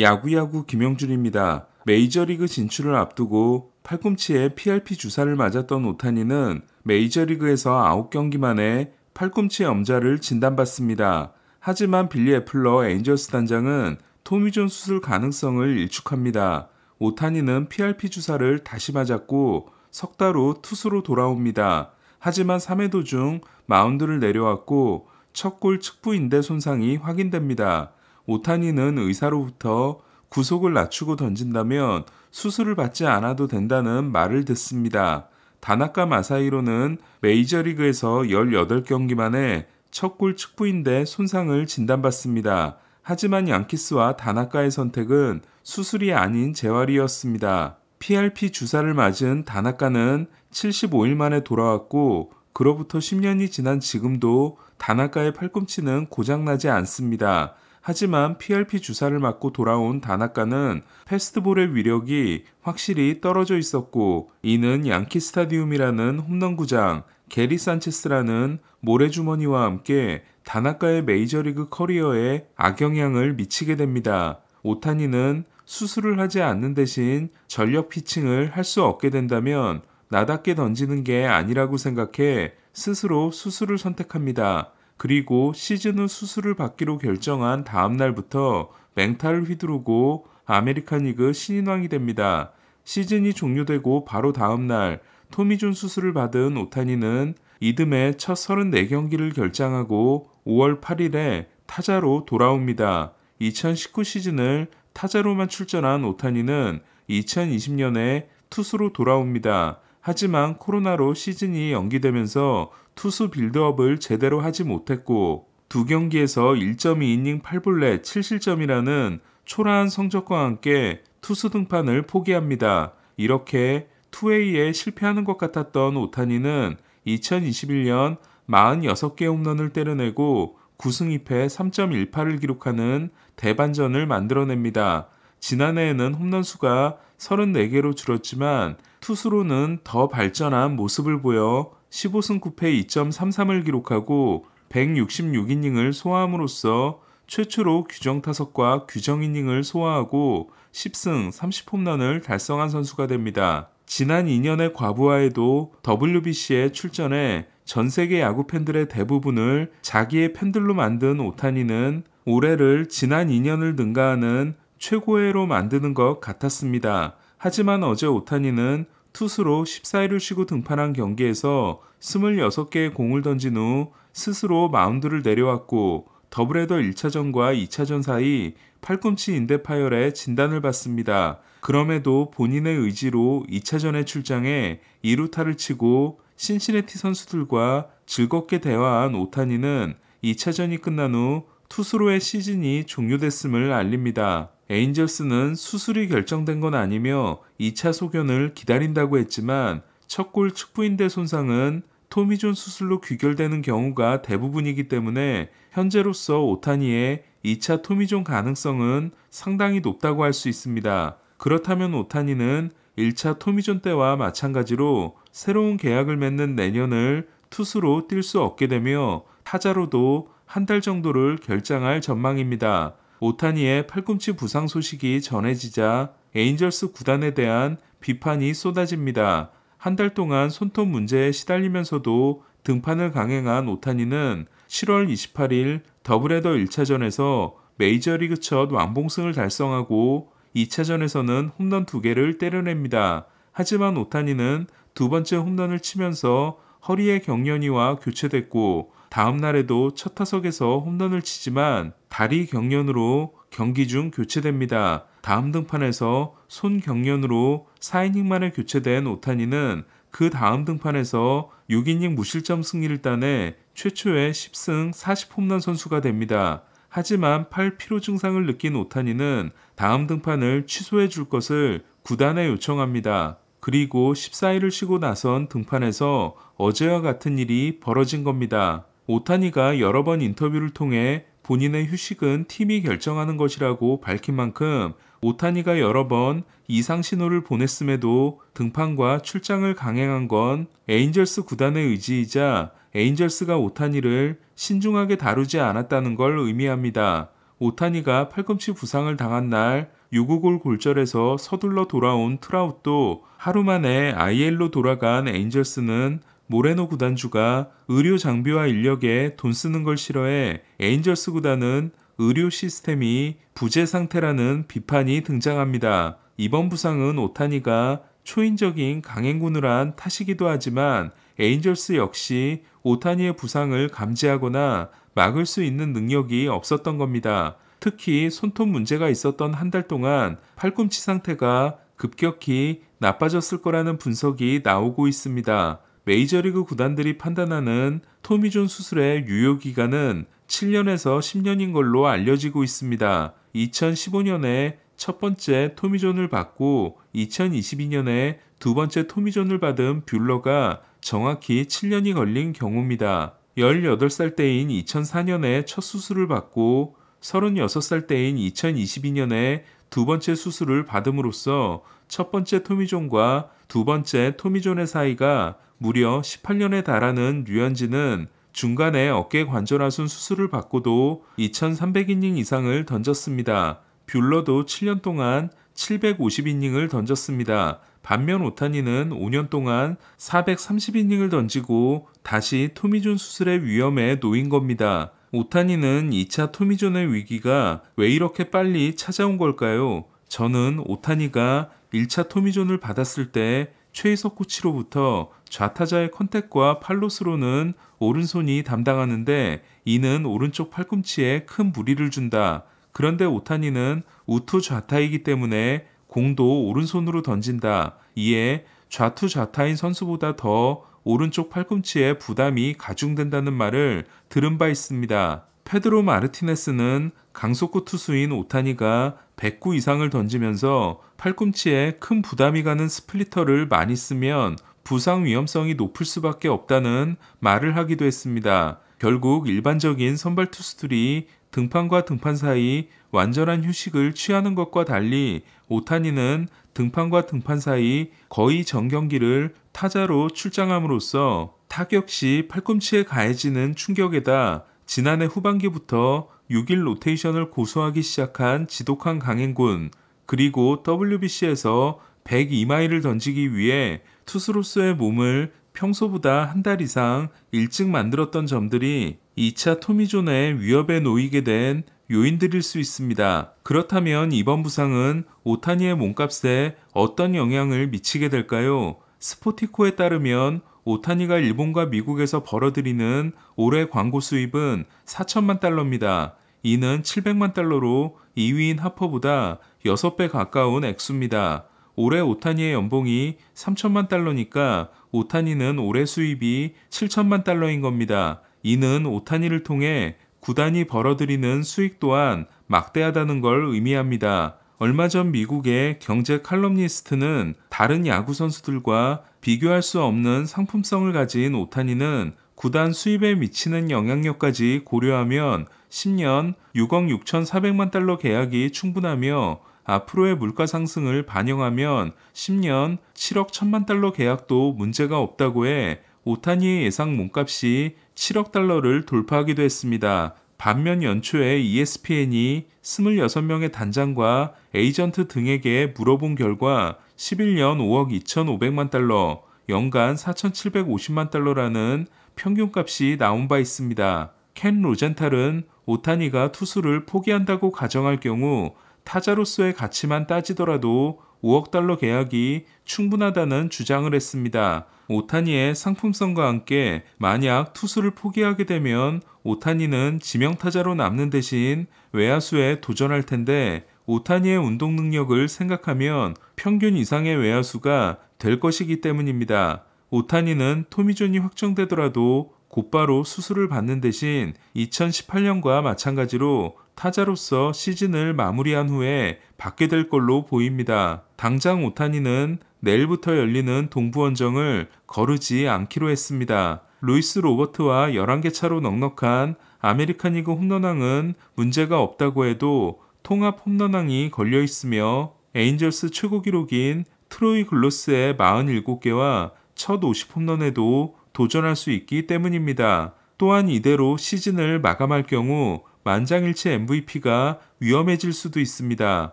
야구야구 김영준입니다. 메이저리그 진출을 앞두고 팔꿈치에 PRP 주사를 맞았던 오타니는 메이저리그에서 9경기 만에 팔꿈치 염좌를 진단받습니다. 하지만 빌리 애플러 엔젤스 단장은 토미존 수술 가능성을 일축합니다. 오타니는 PRP 주사를 다시 맞았고 석달후 투수로 돌아옵니다. 하지만 3회 도중 마운드를 내려왔고 첫골 측부인대 손상이 확인됩니다. 오타니는 의사로부터 구속을 낮추고 던진다면 수술을 받지 않아도 된다는 말을 듣습니다. 다나카 마사이로는 메이저리그에서 18경기 만에 첫골 측부인데 손상을 진단받습니다. 하지만 양키스와 다나카의 선택은 수술이 아닌 재활이었습니다. PRP 주사를 맞은 다나카는 75일 만에 돌아왔고 그로부터 10년이 지난 지금도 다나카의 팔꿈치는 고장나지 않습니다. 하지만 PRP 주사를 맞고 돌아온 다나카는 패스트볼의 위력이 확실히 떨어져 있었고 이는 양키 스타디움이라는 홈런 구장, 게리 산체스라는 모래주머니와 함께 다나카의 메이저리그 커리어에 악영향을 미치게 됩니다. 오타니는 수술을 하지 않는 대신 전력 피칭을 할 수 없게 된다면 나답게 던지는 게 아니라고 생각해 스스로 수술을 선택합니다. 그리고 시즌 후 수술을 받기로 결정한 다음 날부터 맹탈를 휘두르고 아메리칸 리그 신인왕이 됩니다. 시즌이 종료되고 바로 다음 날 토미존 수술을 받은 오타니는 이듬해 첫 34경기를 결장하고 5월 8일에 타자로 돌아옵니다. 2019 시즌을 타자로만 출전한 오타니는 2020년에 투수로 돌아옵니다. 하지만 코로나로 시즌이 연기되면서 투수 빌드업을 제대로 하지 못했고 두 경기에서 1.2이닝 8볼넷 7실점이라는 초라한 성적과 함께 투수 등판을 포기합니다. 이렇게 2A에 실패하는 것 같았던 오타니는 2021년 46개 홈런을 때려내고 9승 2패 3.18을 기록하는 대반전을 만들어냅니다. 지난해에는 홈런 수가 34개로 줄었지만 투수로는 더 발전한 모습을 보여 15승 9패 2.33을 기록하고 166이닝을 소화함으로써 최초로 규정 타석과 규정 이닝을 소화하고 10승 30홈런을 달성한 선수가 됩니다. 지난 2년의 과부하에도 WBC에 출전해 전 세계 야구 팬들의 대부분을 자기의 팬들로 만든 오타니는 올해를 지난 2년을 능가하는 최고의 로 만드는 것 같았습니다. 하지만 어제 오타니는 투수로 14일을 쉬고 등판한 경기에서 26개의 공을 던진 후 스스로 마운드를 내려왔고 더블헤더 1차전과 2차전 사이 팔꿈치 인대 파열에 진단을 받습니다. 그럼에도 본인의 의지로 2차전에 출장해 2루타를 치고 신시내티 선수들과 즐겁게 대화한 오타니는 2차전이 끝난 후 투수로의 시즌이 종료됐음을 알립니다. 에인절스는 수술이 결정된 건 아니며 2차 소견을 기다린다고 했지만 첫골 측부인대 손상은 토미존 수술로 귀결되는 경우가 대부분이기 때문에 현재로서 오타니의 2차 토미존 가능성은 상당히 높다고 할 수 있습니다. 그렇다면 오타니는 1차 토미존 때와 마찬가지로 새로운 계약을 맺는 내년을 투수로 뛸 수 없게 되며 타자로도 한 달 정도를 결장할 전망입니다. 오타니의 팔꿈치 부상 소식이 전해지자 에인절스 구단에 대한 비판이 쏟아집니다. 한 달 동안 손톱 문제에 시달리면서도 등판을 강행한 오타니는 7월 28일 더블헤더 1차전에서 메이저리그 첫왕봉승을 달성하고 2차전에서는 홈런 2개를 때려냅니다. 하지만 오타니는 두 번째 홈런을 치면서 허리에 경련이와 교체됐고 다음 날에도 첫 타석에서 홈런을 치지만 다리 경련으로 경기 중 교체됩니다. 다음 등판에서 손 경련으로 4이닝만에 교체된 오타니는 그 다음 등판에서 6이닝 무실점 승리를 따내 최초의 10승 40홈런 선수가 됩니다. 하지만 팔 피로 증상을 느낀 오타니는 다음 등판을 취소해 줄 것을 구단에 요청합니다. 그리고 14일을 쉬고 나선 등판에서 어제와 같은 일이 벌어진 겁니다. 오타니가 여러 번 인터뷰를 통해 본인의 휴식은 팀이 결정하는 것이라고 밝힌 만큼 오타니가 여러 번 이상 신호를 보냈음에도 등판과 출장을 강행한 건 에인절스 구단의 의지이자 에인절스가 오타니를 신중하게 다루지 않았다는 걸 의미합니다. 오타니가 팔꿈치 부상을 당한 날 유구골 골절에서 서둘러 돌아온 트라웃도 하루 만에 IL로 돌아간 에인절스는 모레노 구단주가 의료 장비와 인력에 돈 쓰는 걸 싫어해 에인절스 구단은 의료 시스템이 부재 상태라는 비판이 등장합니다. 이번 부상은 오타니가 초인적인 강행군을 한 탓이기도 하지만 에인절스 역시 오타니의 부상을 감지하거나 막을 수 있는 능력이 없었던 겁니다. 특히 손톱 문제가 있었던 한 달 동안 팔꿈치 상태가 급격히 나빠졌을 거라는 분석이 나오고 있습니다. 메이저리그 구단들이 판단하는 토미존 수술의 유효 기간은 7년에서 10년인 걸로 알려지고 있습니다. 2015년에 첫 번째 토미존을 받고 2022년에 두 번째 토미존을 받은 뷰러가 정확히 7년이 걸린 경우입니다. 18살 때인 2004년에 첫 수술을 받고 36살 때인 2022년에 두 번째 수술을 받음으로써 첫 번째 토미존과 두 번째 토미존의 사이가 무려 18년에 달하는 류현진은 중간에 어깨 관절하순 수술을 받고도 2,300이닝 이상을 던졌습니다. 뷰러도 7년 동안 750이닝을 던졌습니다. 반면 오타니는 5년 동안 430이닝을 던지고 다시 토미존 수술의 위험에 놓인 겁니다. 오타니는 2차 토미존의 위기가 왜 이렇게 빨리 찾아온 걸까요? 저는 오타니가 1차 토미존을 받았을 때 최희석 코치로부터 좌타자의 컨택과 팔로스로는 오른손이 담당하는데 이는 오른쪽 팔꿈치에 큰 무리를 준다. 그런데 오타니는 우투 좌타이기 때문에 공도 오른손으로 던진다. 이에 좌투 좌타인 선수보다 더 오른쪽 팔꿈치에 부담이 가중된다는 말을 들은 바 있습니다. 페드로 마르티네스는 강속구 투수인 오타니가 109 이상을 던지면서 팔꿈치에 큰 부담이 가는 스플리터를 많이 쓰면 부상 위험성이 높을 수밖에 없다는 말을 하기도 했습니다. 결국 일반적인 선발 투수들이 등판과 등판 사이 완전한 휴식을 취하는 것과 달리 오타니는 등판과 등판 사이 거의 전 경기를 타자로 출장함으로써 타격 시 팔꿈치에 가해지는 충격에다 지난해 후반기부터 6일 로테이션을 고수하기 시작한 지독한 강행군 그리고 WBC에서 102마일을 던지기 위해 투수로서의 몸을 평소보다 한 달 이상 일찍 만들었던 점들이 2차 토미존의 위협에 놓이게 된 요인들일 수 있습니다. 그렇다면 이번 부상은 오타니의 몸값에 어떤 영향을 미치게 될까요? 스포티코에 따르면 오타니가 일본과 미국에서 벌어들이는 올해 광고 수입은 4천만 달러입니다. 이는 700만 달러로 2위인 하퍼보다 6배 가까운 액수입니다. 올해 오타니의 연봉이 3천만 달러니까 오타니는 올해 수입이 7천만 달러인 겁니다. 이는 오타니를 통해 구단이 벌어들이는 수익 또한 막대하다는 걸 의미합니다. 얼마 전 미국의 경제 칼럼니스트는 다른 야구 선수들과 비교할 수 없는 상품성을 가진 오타니는 구단 수입에 미치는 영향력까지 고려하면 10년 6억 6천4백만 달러 계약이 충분하며 앞으로의 물가 상승을 반영하면 10년 7억 1천만 달러 계약도 문제가 없다고 해 오타니의 예상 몸값이 7억 달러를 돌파하기도 했습니다. 반면 연초에 ESPN이 26명의 단장과 에이전트 등에게 물어본 결과 11년 5억 2,500만 달러, 연간 4,750만 달러라는 평균값이 나온 바 있습니다. 켄 로젠탈은 오타니가 투수를 포기한다고 가정할 경우 타자로서의 가치만 따지더라도 5억 달러 계약이 충분하다는 주장을 했습니다. 오타니의 상품성과 함께 만약 투수를 포기하게 되면 오타니는 지명타자로 남는 대신 외야수에 도전할 텐데 오타니의 운동 능력을 생각하면 평균 이상의 외야수가 될 것이기 때문입니다. 오타니는 토미존이 확정되더라도 곧바로 수술을 받는 대신 2018년과 마찬가지로 타자로서 시즌을 마무리한 후에 받게 될 걸로 보입니다. 당장 오타니는 내일부터 열리는 동부원정을 거르지 않기로 했습니다. 루이스 로버트와 11개 차로 넉넉한 아메리칸 리그 홈런왕은 문제가 없다고 해도 통합 홈런왕이 걸려 있으며 에인절스 최고 기록인 트로이 글로스의 47개와 첫 50홈런에도 도전할 수 있기 때문입니다. 또한 이대로 시즌을 마감할 경우 만장일치 MVP가 위험해질 수도 있습니다.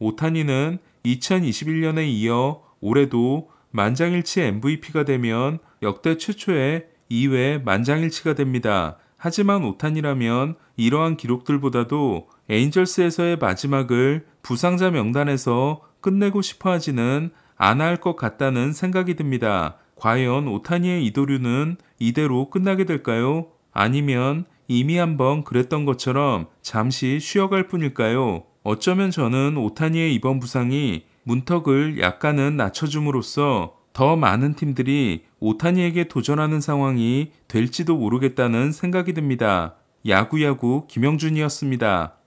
오타니는 2021년에 이어 올해도 만장일치 MVP가 되면 역대 최초의 2회 만장일치가 됩니다. 하지만 오타니라면 이러한 기록들보다도 에인절스에서의 마지막을 부상자 명단에서 끝내고 싶어 하지는 않아 할 것 같다는 생각이 듭니다. 과연 오타니의 이도류는 이대로 끝나게 될까요? 아니면 이미 한번 그랬던 것처럼 잠시 쉬어갈 뿐일까요? 어쩌면 저는 오타니의 이번 부상이 문턱을 약간은 낮춰줌으로써 더 많은 팀들이 오타니에게 도전하는 상황이 될지도 모르겠다는 생각이 듭니다. 야구야구 김영준이었습니다.